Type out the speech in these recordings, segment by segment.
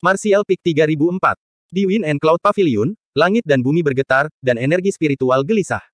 Martial Peak 3004. Di Wind and Cloud Pavilion, langit dan bumi bergetar, dan energi spiritual gelisah.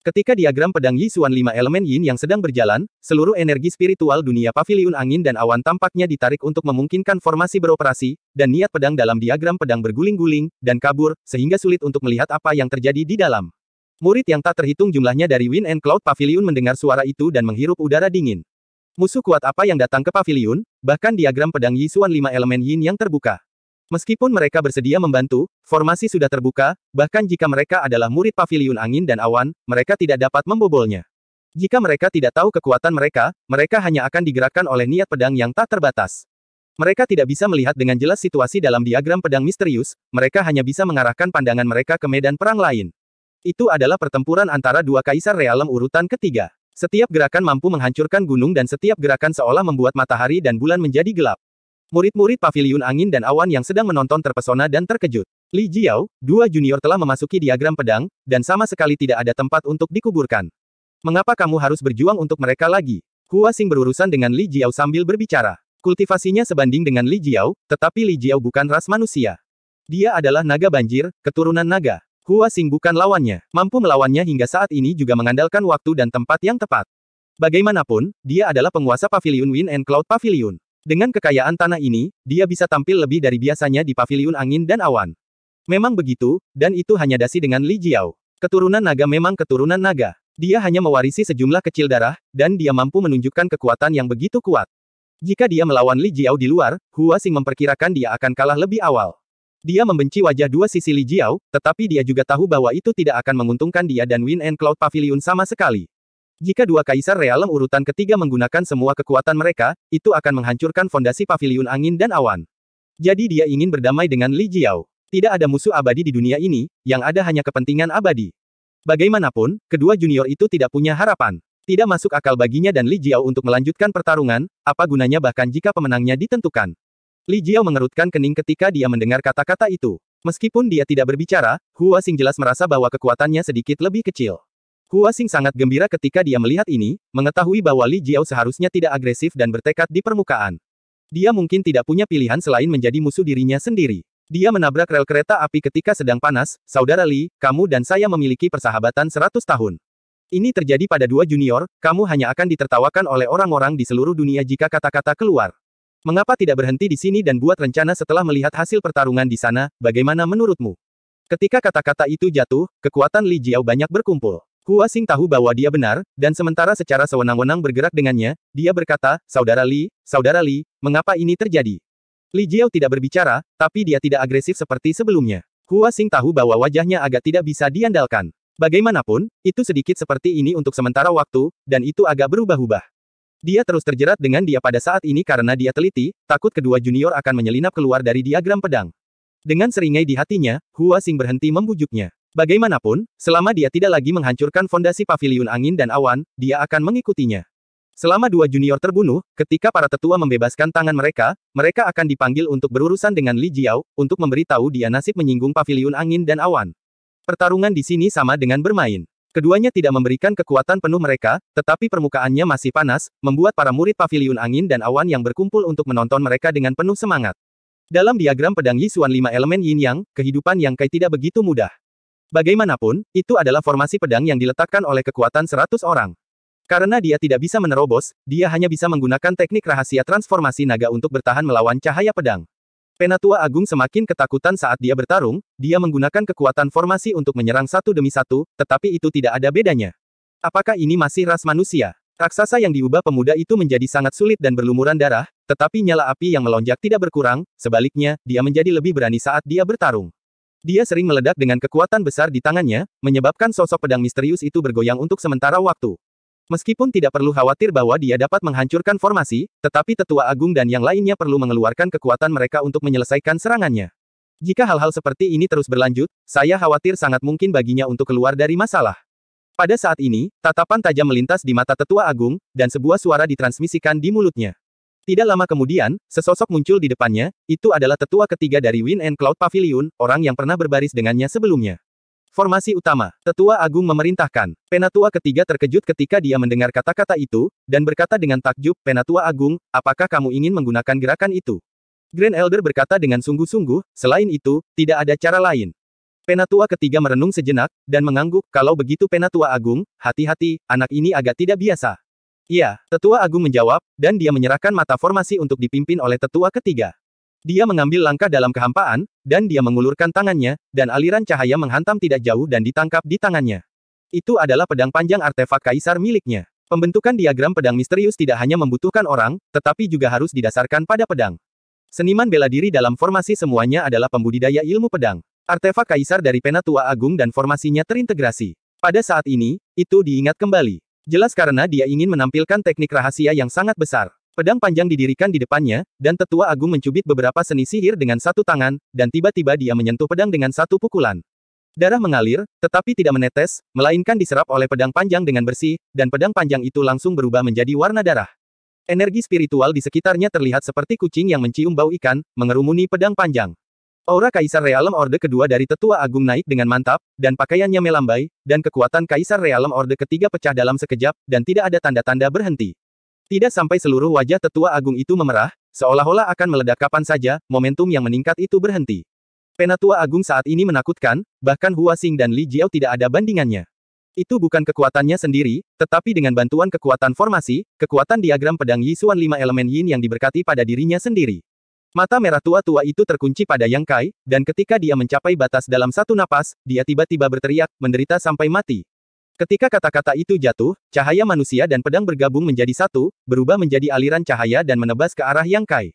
Ketika diagram pedang Yisuan lima elemen yin yang sedang berjalan, seluruh energi spiritual dunia pavilion angin dan awan tampaknya ditarik untuk memungkinkan formasi beroperasi, dan niat pedang dalam diagram pedang berguling-guling, dan kabur, sehingga sulit untuk melihat apa yang terjadi di dalam. Murid yang tak terhitung jumlahnya dari Wind and Cloud Pavilion mendengar suara itu dan menghirup udara dingin. Musuh kuat apa yang datang ke pavilion, bahkan diagram pedang Yisuan lima elemen yin yang terbuka. Meskipun mereka bersedia membantu, formasi sudah terbuka, bahkan jika mereka adalah murid pavilion angin dan awan, mereka tidak dapat membobolnya. Jika mereka tidak tahu kekuatan mereka, mereka hanya akan digerakkan oleh niat pedang yang tak terbatas. Mereka tidak bisa melihat dengan jelas situasi dalam diagram pedang misterius, mereka hanya bisa mengarahkan pandangan mereka ke medan perang lain. Itu adalah pertempuran antara dua kaisar realem urutan ketiga. Setiap gerakan mampu menghancurkan gunung dan setiap gerakan seolah membuat matahari dan bulan menjadi gelap. Murid-murid paviliun angin dan awan yang sedang menonton terpesona dan terkejut. Li Jiao, dua junior telah memasuki diagram pedang, dan sama sekali tidak ada tempat untuk dikuburkan. Mengapa kamu harus berjuang untuk mereka lagi? Hua Xing berurusan dengan Li Jiao sambil berbicara. Kultivasinya sebanding dengan Li Jiao, tetapi Li Jiao bukan ras manusia. Dia adalah naga banjir, keturunan naga. Hua Xing bukan lawannya. Mampu melawannya hingga saat ini juga mengandalkan waktu dan tempat yang tepat. Bagaimanapun, dia adalah penguasa Paviliun Wind and Cloud Pavilion. Dengan kekayaan tanah ini, dia bisa tampil lebih dari biasanya di paviliun angin dan awan. Memang begitu, dan itu hanya dasi dengan Li Jiao. Keturunan naga memang keturunan naga. Dia hanya mewarisi sejumlah kecil darah, dan dia mampu menunjukkan kekuatan yang begitu kuat. Jika dia melawan Li Jiao di luar, Hua Xing memperkirakan dia akan kalah lebih awal. Dia membenci wajah dua sisi Li Jiao, tetapi dia juga tahu bahwa itu tidak akan menguntungkan dia dan Win and Cloud Pavilion sama sekali. Jika dua kaisar realem urutan ketiga menggunakan semua kekuatan mereka, itu akan menghancurkan fondasi paviliun angin dan awan. Jadi dia ingin berdamai dengan Li Jiao. Tidak ada musuh abadi di dunia ini, yang ada hanya kepentingan abadi. Bagaimanapun, kedua junior itu tidak punya harapan. Tidak masuk akal baginya dan Li Jiao untuk melanjutkan pertarungan, apa gunanya bahkan jika pemenangnya ditentukan. Li Jiao mengerutkan kening ketika dia mendengar kata-kata itu. Meskipun dia tidak berbicara, Hua Xing jelas merasa bahwa kekuatannya sedikit lebih kecil. Hua Xing sangat gembira ketika dia melihat ini, mengetahui bahwa Li Jiao seharusnya tidak agresif dan bertekad di permukaan. Dia mungkin tidak punya pilihan selain menjadi musuh dirinya sendiri. Dia menabrak rel kereta api ketika sedang panas, Saudara Li, kamu dan saya memiliki persahabatan 100 tahun. Ini terjadi pada dua junior, kamu hanya akan ditertawakan oleh orang-orang di seluruh dunia jika kata-kata keluar. Mengapa tidak berhenti di sini dan buat rencana setelah melihat hasil pertarungan di sana, bagaimana menurutmu? Ketika kata-kata itu jatuh, kekuatan Li Jiao banyak berkumpul. Hua Xing tahu bahwa dia benar, dan sementara secara sewenang-wenang bergerak dengannya, dia berkata, Saudara Li, Saudara Li, mengapa ini terjadi? Li Jiao tidak berbicara, tapi dia tidak agresif seperti sebelumnya. Hua Xing tahu bahwa wajahnya agak tidak bisa diandalkan. Bagaimanapun, itu sedikit seperti ini untuk sementara waktu, dan itu agak berubah-ubah. Dia terus terjerat dengan dia pada saat ini karena dia teliti, takut kedua junior akan menyelinap keluar dari diagram pedang. Dengan seringai di hatinya, Hua Xing berhenti membujuknya. Bagaimanapun, selama dia tidak lagi menghancurkan fondasi paviliun angin dan awan, dia akan mengikutinya. Selama dua junior terbunuh, ketika para tetua membebaskan tangan mereka, mereka akan dipanggil untuk berurusan dengan Li Jiao, untuk memberitahu dia nasib menyinggung paviliun angin dan awan. Pertarungan di sini sama dengan bermain. Keduanya tidak memberikan kekuatan penuh mereka, tetapi permukaannya masih panas, membuat para murid paviliun angin dan awan yang berkumpul untuk menonton mereka dengan penuh semangat. Dalam diagram pedang Yisuan lima elemen yin yang, kehidupan yang kai tidak begitu mudah. Bagaimanapun, itu adalah formasi pedang yang diletakkan oleh kekuatan 100 orang. Karena dia tidak bisa menerobos, dia hanya bisa menggunakan teknik rahasia transformasi naga untuk bertahan melawan cahaya pedang. Penatua Agung semakin ketakutan saat dia bertarung, dia menggunakan kekuatan formasi untuk menyerang satu demi satu, tetapi itu tidak ada bedanya. Apakah ini masih ras manusia? Raksasa yang diubah pemuda itu menjadi sangat sulit dan berlumuran darah, tetapi nyala api yang melonjak tidak berkurang, sebaliknya, dia menjadi lebih berani saat dia bertarung. Dia sering meledak dengan kekuatan besar di tangannya, menyebabkan sosok pedang misterius itu bergoyang untuk sementara waktu. Meskipun tidak perlu khawatir bahwa dia dapat menghancurkan formasi, tetapi tetua agung dan yang lainnya perlu mengeluarkan kekuatan mereka untuk menyelesaikan serangannya. Jika hal-hal seperti ini terus berlanjut, saya khawatir sangat mungkin baginya untuk keluar dari masalah. Pada saat ini, tatapan tajam melintas di mata tetua agung, dan sebuah suara ditransmisikan di mulutnya. Tidak lama kemudian, sesosok muncul di depannya, itu adalah tetua ketiga dari Wind and Cloud Pavilion, orang yang pernah berbaris dengannya sebelumnya. Formasi utama, Tetua Agung memerintahkan. Penatua ketiga terkejut ketika dia mendengar kata-kata itu, dan berkata dengan takjub, Penatua Agung, apakah kamu ingin menggunakan gerakan itu? Grand Elder berkata dengan sungguh-sungguh, selain itu, tidak ada cara lain. Penatua ketiga merenung sejenak, dan mengangguk, kalau begitu Penatua Agung, hati-hati, anak ini agak tidak biasa. Iya, Tetua Agung menjawab, dan dia menyerahkan mata formasi untuk dipimpin oleh Tetua ketiga. Dia mengambil langkah dalam kehampaan, dan dia mengulurkan tangannya, dan aliran cahaya menghantam tidak jauh dan ditangkap di tangannya. Itu adalah pedang panjang artefak kaisar miliknya. Pembentukan diagram pedang misterius tidak hanya membutuhkan orang, tetapi juga harus didasarkan pada pedang. Seniman bela diri dalam formasi semuanya adalah pembudidaya ilmu pedang. Artefak kaisar dari Penatua Agung dan formasinya terintegrasi. Pada saat ini, itu diingat kembali. Jelas karena dia ingin menampilkan teknik rahasia yang sangat besar. Pedang panjang didirikan di depannya, dan tetua agung mencubit beberapa seni sihir dengan satu tangan, dan tiba-tiba dia menyentuh pedang dengan satu pukulan. Darah mengalir, tetapi tidak menetes, melainkan diserap oleh pedang panjang dengan bersih, dan pedang panjang itu langsung berubah menjadi warna darah. Energi spiritual di sekitarnya terlihat seperti kucing yang mencium bau ikan, mengerumuni pedang panjang. Aura Kaisar Realem Orde kedua dari Tetua Agung naik dengan mantap, dan pakaiannya melambai, dan kekuatan Kaisar Realem Orde ketiga pecah dalam sekejap, dan tidak ada tanda-tanda berhenti. Tidak sampai seluruh wajah Tetua Agung itu memerah, seolah-olah akan meledak kapan saja, momentum yang meningkat itu berhenti. Penatua Agung saat ini menakutkan, bahkan Hua Xing dan Li Jiao tidak ada bandingannya. Itu bukan kekuatannya sendiri, tetapi dengan bantuan kekuatan formasi, kekuatan diagram pedang Yisuan lima elemen yin yang diberkati pada dirinya sendiri. Mata merah tua-tua itu terkunci pada Yang Kai, dan ketika dia mencapai batas dalam satu napas, dia tiba-tiba berteriak, menderita sampai mati. Ketika kata-kata itu jatuh, cahaya manusia dan pedang bergabung menjadi satu, berubah menjadi aliran cahaya dan menebas ke arah Yang Kai.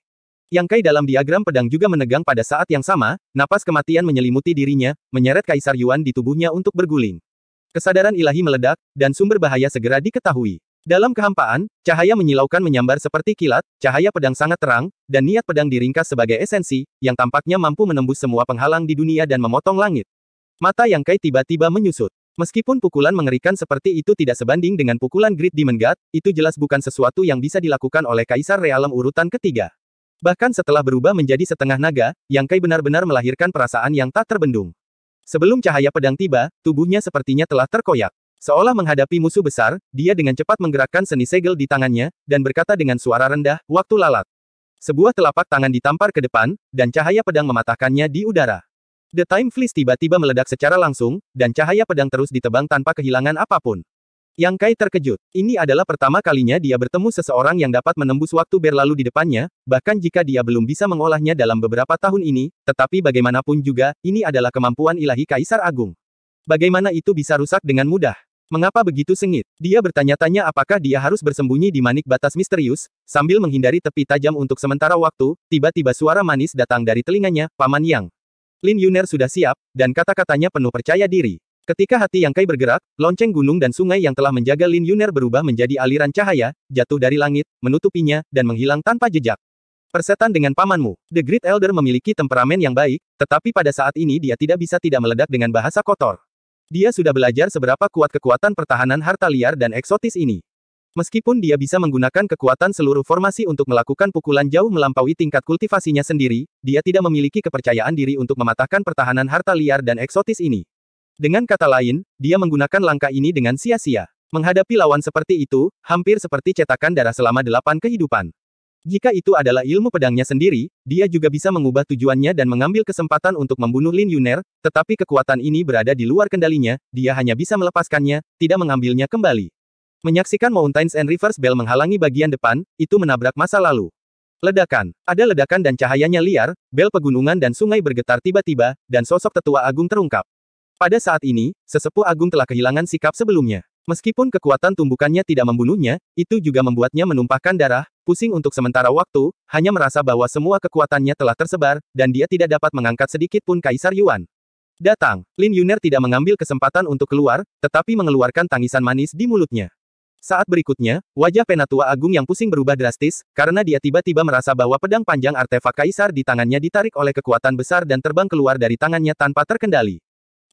Yang Kai dalam diagram pedang juga menegang pada saat yang sama, napas kematian menyelimuti dirinya, menyeret Kaisar Yuan di tubuhnya untuk berguling. Kesadaran ilahi meledak, dan sumber bahaya segera diketahui. Dalam kehampaan, cahaya menyilaukan menyambar seperti kilat, cahaya pedang sangat terang, dan niat pedang diringkas sebagai esensi, yang tampaknya mampu menembus semua penghalang di dunia dan memotong langit. Mata yang Kai tiba-tiba menyusut. Meskipun pukulan mengerikan seperti itu tidak sebanding dengan pukulan Grid di God, itu jelas bukan sesuatu yang bisa dilakukan oleh Kaisar Realem urutan ketiga. Bahkan setelah berubah menjadi setengah naga, Yang Kai benar-benar melahirkan perasaan yang tak terbendung. Sebelum cahaya pedang tiba, tubuhnya sepertinya telah terkoyak. Seolah menghadapi musuh besar, dia dengan cepat menggerakkan seni segel di tangannya, dan berkata dengan suara rendah, waktu lalat. Sebuah telapak tangan ditampar ke depan, dan cahaya pedang mematahkannya di udara. The Time Fleece tiba-tiba meledak secara langsung, dan cahaya pedang terus ditebang tanpa kehilangan apapun. Yang Kai terkejut. Ini adalah pertama kalinya dia bertemu seseorang yang dapat menembus waktu berlalu di depannya, bahkan jika dia belum bisa mengolahnya dalam beberapa tahun ini, tetapi bagaimanapun juga, ini adalah kemampuan ilahi Kaisar Agung. Bagaimana itu bisa rusak dengan mudah? Mengapa begitu sengit? Dia bertanya-tanya apakah dia harus bersembunyi di manik batas misterius, sambil menghindari tepi tajam untuk sementara waktu, tiba-tiba suara manis datang dari telinganya, Paman Yang. Lin Yuner sudah siap, dan kata-katanya penuh percaya diri. Ketika hati yang Kai bergerak, lonceng gunung dan sungai yang telah menjaga Lin Yuner berubah menjadi aliran cahaya, jatuh dari langit, menutupinya, dan menghilang tanpa jejak. Persetan dengan pamanmu. The Great Elder memiliki temperamen yang baik, tetapi pada saat ini dia tidak bisa tidak meledak dengan bahasa kotor. Dia sudah belajar seberapa kuat kekuatan pertahanan harta liar dan eksotis ini. Meskipun dia bisa menggunakan kekuatan seluruh formasi untuk melakukan pukulan jauh melampaui tingkat kultivasinya sendiri, dia tidak memiliki kepercayaan diri untuk mematahkan pertahanan harta liar dan eksotis ini. Dengan kata lain, dia menggunakan langkah ini dengan sia-sia. Menghadapi lawan seperti itu, hampir seperti cetakan darah selama delapan kehidupan. Jika itu adalah ilmu pedangnya sendiri, dia juga bisa mengubah tujuannya dan mengambil kesempatan untuk membunuh Lin Yuner, tetapi kekuatan ini berada di luar kendalinya, dia hanya bisa melepaskannya, tidak mengambilnya kembali. Menyaksikan Mountains and Rivers Bell menghalangi bagian depan, itu menabrak masa lalu. Ledakan. Ada ledakan dan cahayanya liar, bel pegunungan dan sungai bergetar tiba-tiba, dan sosok tetua agung terungkap. Pada saat ini, sesepuh agung telah kehilangan sikap sebelumnya. Meskipun kekuatan tumbukannya tidak membunuhnya, itu juga membuatnya menumpahkan darah, pusing untuk sementara waktu, hanya merasa bahwa semua kekuatannya telah tersebar, dan dia tidak dapat mengangkat sedikit pun Kaisar Yuan. Datang, Lin Yuner tidak mengambil kesempatan untuk keluar, tetapi mengeluarkan tangisan manis di mulutnya. Saat berikutnya, wajah Penatua Agung yang pusing berubah drastis, karena dia tiba-tiba merasa bahwa pedang panjang artefak Kaisar di tangannya ditarik oleh kekuatan besar dan terbang keluar dari tangannya tanpa terkendali.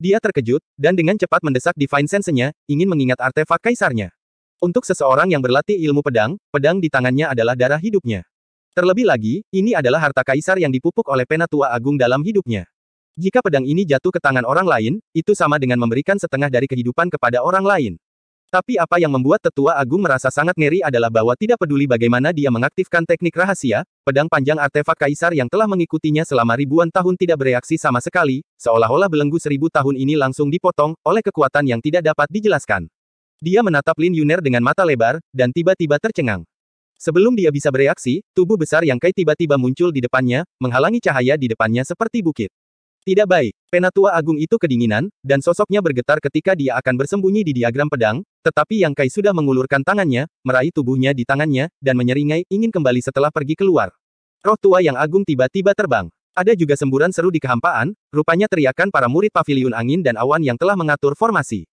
Dia terkejut, dan dengan cepat mendesak Divine Sense-nya, ingin mengingat artefak kaisarnya. Untuk seseorang yang berlatih ilmu pedang, pedang di tangannya adalah darah hidupnya. Terlebih lagi, ini adalah harta kaisar yang dipupuk oleh penatua agung dalam hidupnya. Jika pedang ini jatuh ke tangan orang lain, itu sama dengan memberikan setengah dari kehidupan kepada orang lain. Tapi apa yang membuat tetua agung merasa sangat ngeri adalah bahwa tidak peduli bagaimana dia mengaktifkan teknik rahasia, pedang panjang artefak kaisar yang telah mengikutinya selama ribuan tahun tidak bereaksi sama sekali, seolah-olah belenggu seribu tahun ini langsung dipotong, oleh kekuatan yang tidak dapat dijelaskan. Dia menatap Lin Yuner dengan mata lebar, dan tiba-tiba tercengang. Sebelum dia bisa bereaksi, tubuh besar yang Kai tiba-tiba muncul di depannya, menghalangi cahaya di depannya seperti bukit. Tidak baik, penatua agung itu kedinginan, dan sosoknya bergetar ketika dia akan bersembunyi di diagram pedang, tetapi Yang Kai sudah mengulurkan tangannya, meraih tubuhnya di tangannya, dan menyeringai, ingin kembali setelah pergi keluar. Roh tua yang agung tiba-tiba terbang. Ada juga semburan seru di kehampaan, rupanya teriakan para murid paviliun angin dan awan yang telah mengatur formasi.